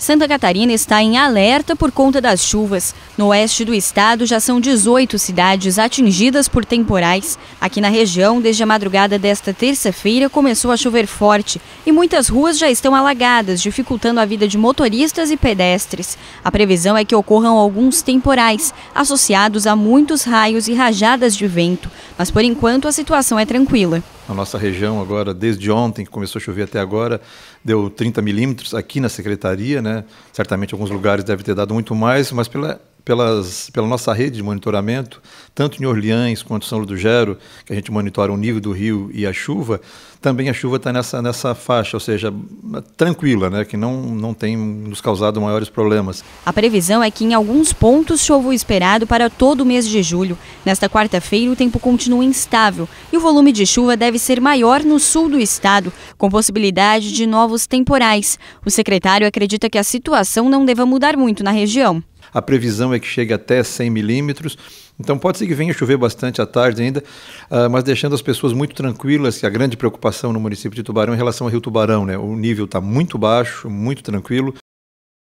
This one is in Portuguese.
Santa Catarina está em alerta por conta das chuvas. No oeste do estado já são 18 cidades atingidas por temporais. Aqui na região, desde a madrugada desta terça-feira, começou a chover forte e muitas ruas já estão alagadas, dificultando a vida de motoristas e pedestres. A previsão é que ocorram alguns temporais, associados a muitos raios e rajadas de vento, mas por enquanto a situação é tranquila na nossa região agora, desde ontem, que começou a chover até agora, deu 30 milímetros aqui na secretaria, né? Certamente alguns lugares deve ter dado muito mais, mas pela pelas, pela nossa rede de monitoramento, tanto em Orleans quanto São Luís do Gero, que a gente monitora o nível do rio e a chuva, também a chuva está nessa, nessa faixa, ou seja, tranquila, né, que não, não tem nos causado maiores problemas. A previsão é que em alguns pontos chova o esperado para todo o mês de julho. Nesta quarta-feira, o tempo continua instável e o volume de chuva deve ser maior no sul do estado, com possibilidade de novos temporais. O secretário acredita que a situação não deva mudar muito na região a previsão é que chegue até 100 milímetros. Então pode ser que venha chover bastante à tarde ainda, uh, mas deixando as pessoas muito tranquilas, que é a grande preocupação no município de Tubarão é em relação ao Rio Tubarão, né? O nível está muito baixo, muito tranquilo.